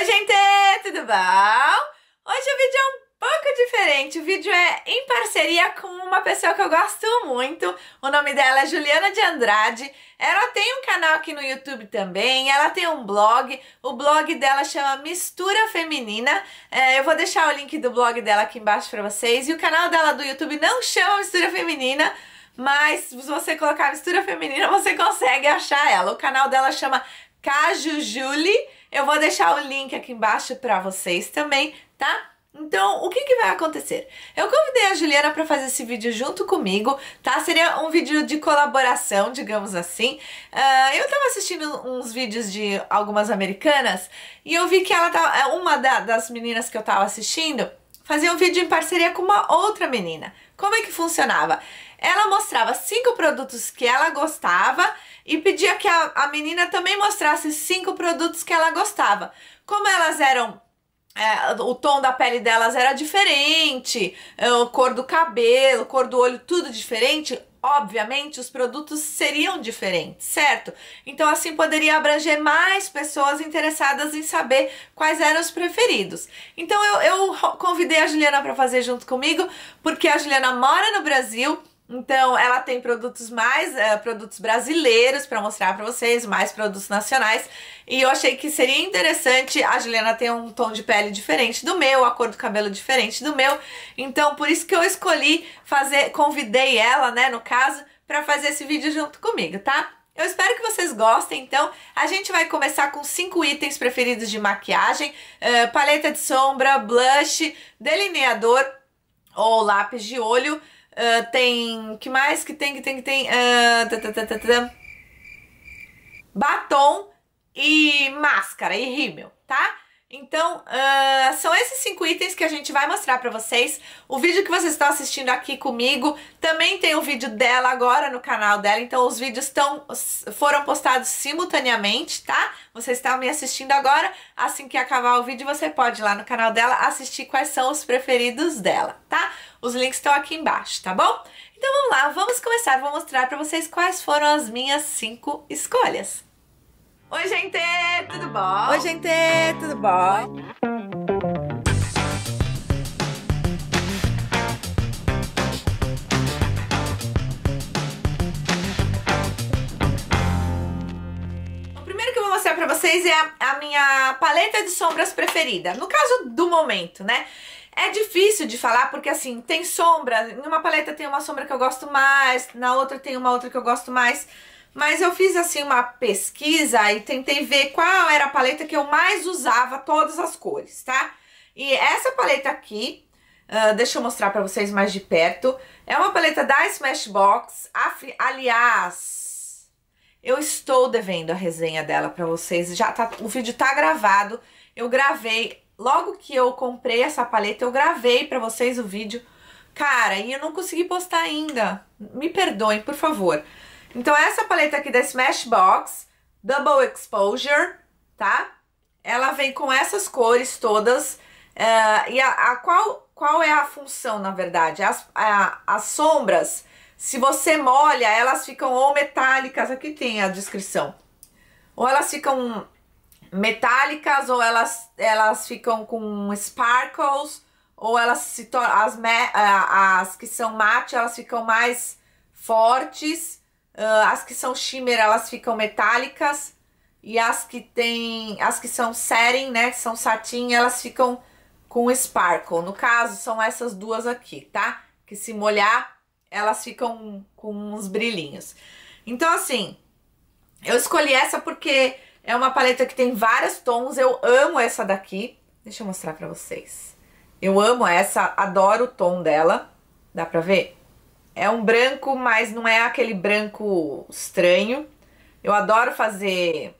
Oi, gente! Tudo bom? Hoje o vídeo é um pouco diferente. O vídeo é em parceria com uma pessoa que eu gosto muito. O nome dela é Juliana de Andrade. Ela tem um canal aqui no YouTube também. Ela tem um blog. O blog dela chama Mistura Feminina. É, eu vou deixar o link do blog dela aqui embaixo para vocês. E o canal dela do YouTube não chama Mistura Feminina. Mas se você colocar mistura feminina, você consegue achar ela. O canal dela chama Caju Julie eu vou deixar o link aqui embaixo para vocês também, tá? Então, o que, que vai acontecer? Eu convidei a Juliana para fazer esse vídeo junto comigo, tá? Seria um vídeo de colaboração, digamos assim. Uh, eu tava assistindo uns vídeos de algumas americanas e eu vi que ela tava, tá, é, uma da, das meninas que eu tava assistindo fazia um vídeo em parceria com uma outra menina. Como é que funcionava? Ela mostrava cinco produtos que ela gostava e pedia que a, a menina também mostrasse cinco produtos que ela gostava. Como elas eram é, o tom da pele delas era diferente, a é, cor do cabelo, cor do olho, tudo diferente, obviamente os produtos seriam diferentes, certo? Então assim poderia abranger mais pessoas interessadas em saber quais eram os preferidos. Então eu, eu convidei a Juliana para fazer junto comigo, porque a Juliana mora no Brasil, então, ela tem produtos mais uh, produtos brasileiros para mostrar para vocês, mais produtos nacionais. E eu achei que seria interessante. A Juliana tem um tom de pele diferente do meu, a cor do cabelo diferente do meu. Então, por isso que eu escolhi fazer, convidei ela, né, no caso, para fazer esse vídeo junto comigo, tá? Eu espero que vocês gostem, então a gente vai começar com cinco itens preferidos de maquiagem, uh, paleta de sombra, blush, delineador ou lápis de olho, tem. Ah, tem. que mais que tem? Que tem, que tem. Uh, tã, tã, tã, Batom e máscara e rímel, tá? Então, uh, são esses cinco itens que a gente vai mostrar para vocês. O vídeo que vocês estão assistindo aqui comigo, também tem o um vídeo dela agora no canal dela, então os vídeos tão, foram postados simultaneamente, tá? Vocês estão me assistindo agora, assim que acabar o vídeo você pode ir lá no canal dela assistir quais são os preferidos dela, tá? Os links estão aqui embaixo, tá bom? Então vamos lá, vamos começar, vou mostrar para vocês quais foram as minhas cinco escolhas. Oi, gente, tudo bom? Oi, gente, tudo bom? O primeiro que eu vou mostrar pra vocês é a, a minha paleta de sombras preferida, no caso do momento, né? É difícil de falar porque assim, tem sombra, em uma paleta tem uma sombra que eu gosto mais, na outra tem uma outra que eu gosto mais. Mas eu fiz assim uma pesquisa e tentei ver qual era a paleta que eu mais usava todas as cores, tá? E essa paleta aqui, uh, deixa eu mostrar pra vocês mais de perto, é uma paleta da Smashbox. Aliás, eu estou devendo a resenha dela pra vocês, já tá... o vídeo tá gravado, eu gravei, logo que eu comprei essa paleta, eu gravei pra vocês o vídeo, cara, e eu não consegui postar ainda, me perdoem, por favor. Então, essa paleta aqui da Smashbox, Double Exposure, tá? Ela vem com essas cores todas. Eh, e a, a, qual, qual é a função, na verdade? As, a, as sombras, se você molha, elas ficam ou metálicas, aqui tem a descrição. Ou elas ficam metálicas, ou elas, elas ficam com sparkles, ou elas se tornam, as, eh, as que são mate, elas ficam mais fortes Uh, as que são shimmer, elas ficam metálicas. E as que tem, as que são setting, né, que são satin, elas ficam com sparkle. No caso, são essas duas aqui, tá? Que se molhar, elas ficam com uns brilhinhos. Então, assim, eu escolhi essa porque é uma paleta que tem vários tons. Eu amo essa daqui. Deixa eu mostrar pra vocês. Eu amo essa, adoro o tom dela. Dá pra ver? É um branco, mas não é aquele branco estranho. Eu adoro fazer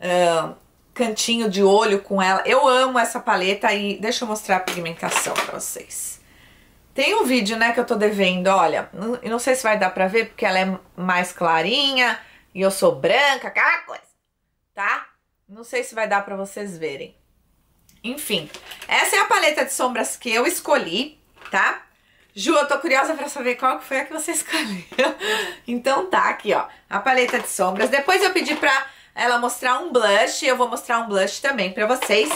uh, cantinho de olho com ela. Eu amo essa paleta e deixa eu mostrar a pigmentação pra vocês. Tem um vídeo, né, que eu tô devendo, olha, não, não sei se vai dar pra ver, porque ela é mais clarinha e eu sou branca, aquela coisa, tá? Não sei se vai dar pra vocês verem. Enfim, essa é a paleta de sombras que eu escolhi, tá? Ju, eu tô curiosa pra saber qual que foi a que você escolheu. então tá, aqui ó, a paleta de sombras. Depois eu pedi pra ela mostrar um blush, e eu vou mostrar um blush também pra vocês.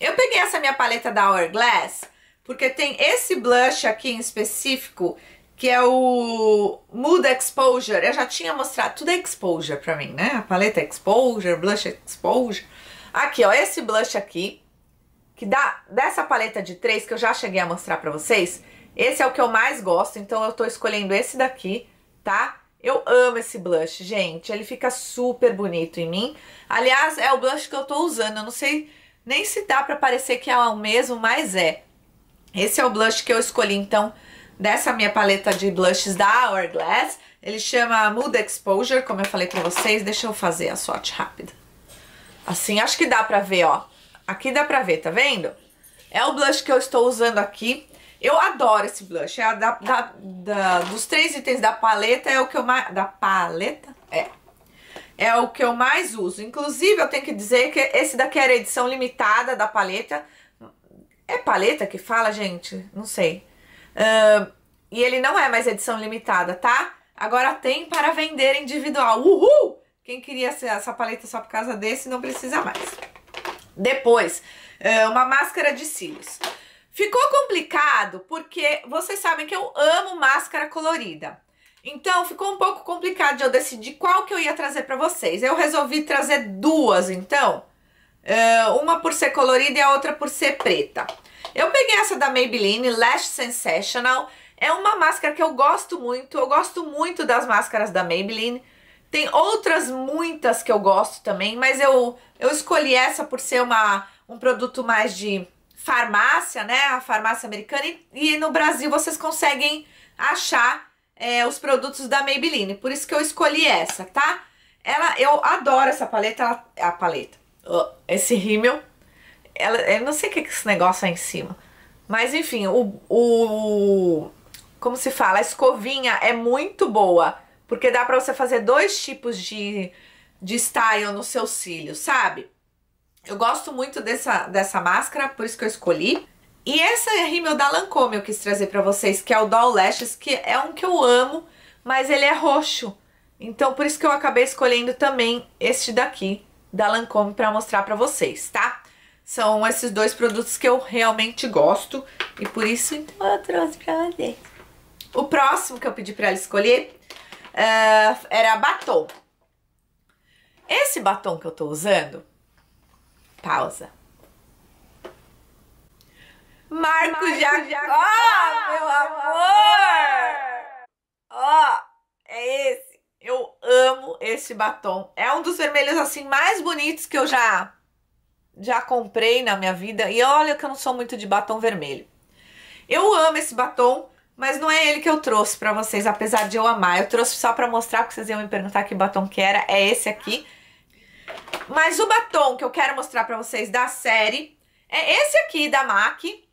Eu peguei essa minha paleta da Hourglass, porque tem esse blush aqui em específico, que é o Mood Exposure. Eu já tinha mostrado, tudo é Exposure pra mim, né? A paleta é Exposure, blush é Exposure. Aqui ó, esse blush aqui, que dá dessa paleta de três que eu já cheguei a mostrar pra vocês... Esse é o que eu mais gosto, então eu tô escolhendo esse daqui, tá? Eu amo esse blush, gente. Ele fica super bonito em mim. Aliás, é o blush que eu tô usando. Eu não sei nem se dá pra parecer que é o mesmo, mas é. Esse é o blush que eu escolhi, então, dessa minha paleta de blushes da Hourglass. Ele chama Mood Exposure, como eu falei pra vocês. Deixa eu fazer a swatch rápida. Assim, acho que dá pra ver, ó. Aqui dá pra ver, tá vendo? É o blush que eu estou usando aqui. Eu adoro esse blush. É da, da, da, dos três itens da paleta, é o que eu mais... Da paleta? É. É o que eu mais uso. Inclusive, eu tenho que dizer que esse daqui era é a edição limitada da paleta. É paleta que fala, gente? Não sei. Uh, e ele não é mais edição limitada, tá? Agora tem para vender individual. Uhul! Quem queria essa paleta só por causa desse não precisa mais. Depois, eh, uma máscara de cílios. Ficou complicado porque vocês sabem que eu amo máscara colorida. Então ficou um pouco complicado de eu decidir qual que eu ia trazer para vocês. Eu resolvi trazer duas, então. Eh, uma por ser colorida e a outra por ser preta. Eu peguei essa da Maybelline, Lash Sensational. É uma máscara que eu gosto muito. Eu gosto muito das máscaras da Maybelline. Tem outras muitas que eu gosto também, mas eu, eu escolhi essa por ser uma, um produto mais de farmácia, né? A farmácia americana. E, e no Brasil vocês conseguem achar é, os produtos da Maybelline. Por isso que eu escolhi essa, tá? Ela, eu adoro essa paleta. Ela, a paleta. Esse rímel. Ela, eu não sei o que é esse negócio aí é em cima. Mas enfim, o, o... Como se fala? A escovinha é muito boa. Porque dá pra você fazer dois tipos de, de style nos seus cílios, sabe? Eu gosto muito dessa, dessa máscara, por isso que eu escolhi. E essa é rímel da Lancôme eu quis trazer pra vocês, que é o Doll Lashes, que é um que eu amo, mas ele é roxo. Então por isso que eu acabei escolhendo também este daqui, da Lancôme, pra mostrar pra vocês, tá? São esses dois produtos que eu realmente gosto e por isso então eu trouxe pra vocês. O próximo que eu pedi pra ela escolher uh, era batom. Esse batom que eu tô usando Pausa. Marco, Marco Jacó, Jacó, meu amor! Ó, oh, é esse. Eu amo esse batom. É um dos vermelhos assim mais bonitos que eu já já comprei na minha vida. E olha que eu não sou muito de batom vermelho. Eu amo esse batom, mas não é ele que eu trouxe pra vocês, apesar de eu amar. Eu trouxe só pra mostrar, porque vocês iam me perguntar que batom que era. É esse aqui. Mas o batom que eu quero mostrar pra vocês da série é esse aqui da MAC,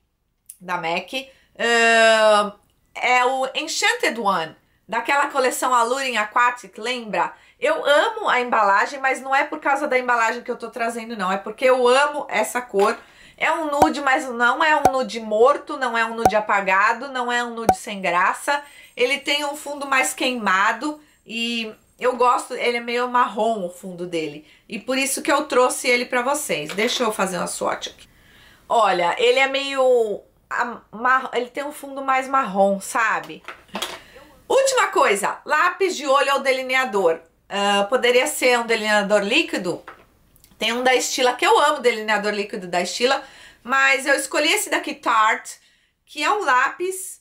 da MAC, uh, é o Enchanted One, daquela coleção Alluring Aquatic, lembra? Eu amo a embalagem, mas não é por causa da embalagem que eu tô trazendo não, é porque eu amo essa cor. É um nude, mas não é um nude morto, não é um nude apagado, não é um nude sem graça. Ele tem um fundo mais queimado e eu gosto, ele é meio marrom o fundo dele. E por isso que eu trouxe ele pra vocês. Deixa eu fazer uma swatch aqui. Olha, ele é meio... Ele tem um fundo mais marrom, sabe? Última coisa, lápis de olho ou delineador. Uh, poderia ser um delineador líquido? Tem um da Estila que eu amo, delineador líquido da Estila. Mas eu escolhi esse daqui, Tarte, que é um lápis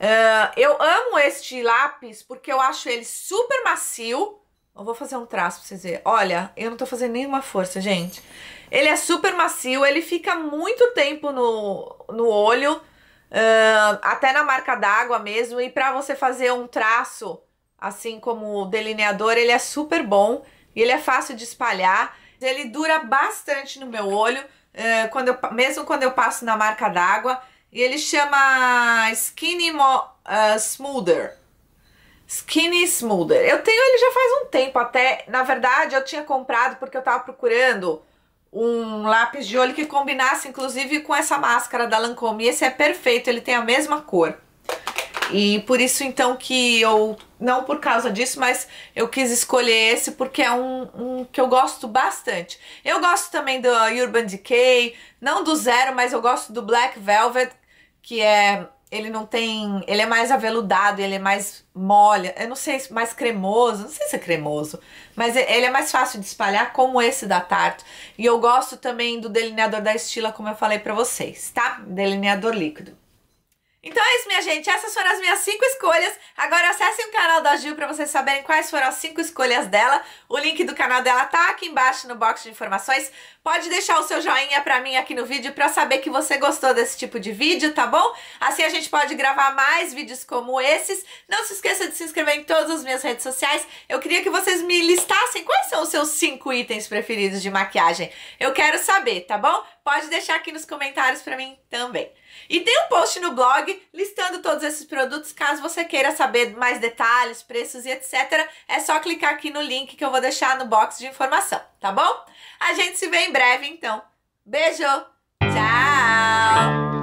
Uh, eu amo este lápis porque eu acho ele super macio. Eu vou fazer um traço pra vocês verem. Olha, eu não tô fazendo nenhuma força, gente. Ele é super macio, ele fica muito tempo no, no olho, uh, até na marca d'água mesmo. E pra você fazer um traço, assim como o delineador, ele é super bom. E ele é fácil de espalhar. Ele dura bastante no meu olho, uh, quando eu, mesmo quando eu passo na marca d'água. E ele chama Skinny Mo uh, Smoother. Skinny Smoother. Eu tenho ele já faz um tempo até. Na verdade, eu tinha comprado porque eu tava procurando um lápis de olho que combinasse, inclusive, com essa máscara da Lancôme. E esse é perfeito, ele tem a mesma cor. E por isso, então, que eu... Não por causa disso, mas eu quis escolher esse porque é um, um que eu gosto bastante. Eu gosto também do Urban Decay, não do Zero, mas eu gosto do Black Velvet, que é ele não tem, ele é mais aveludado, ele é mais mole, eu não sei, mais cremoso, não sei se é cremoso, mas ele é mais fácil de espalhar como esse da Tarte. E eu gosto também do delineador da Estila, como eu falei para vocês, tá? Delineador líquido. Então é isso, minha gente. Essas foram as minhas cinco escolhas. Agora acessem o canal da Gil para vocês saberem quais foram as cinco escolhas dela. O link do canal dela tá aqui embaixo no box de informações. Pode deixar o seu joinha pra mim aqui no vídeo pra eu saber que você gostou desse tipo de vídeo, tá bom? Assim a gente pode gravar mais vídeos como esses. Não se esqueça de se inscrever em todas as minhas redes sociais. Eu queria que vocês me listassem quais são os seus 5 itens preferidos de maquiagem. Eu quero saber, tá bom? Pode deixar aqui nos comentários pra mim também. E tem um post no blog listando todos esses produtos, caso você queira saber mais detalhes, preços e etc. É só clicar aqui no link que eu vou deixar no box de informação tá bom? A gente se vê em breve, então. Beijo! Tchau!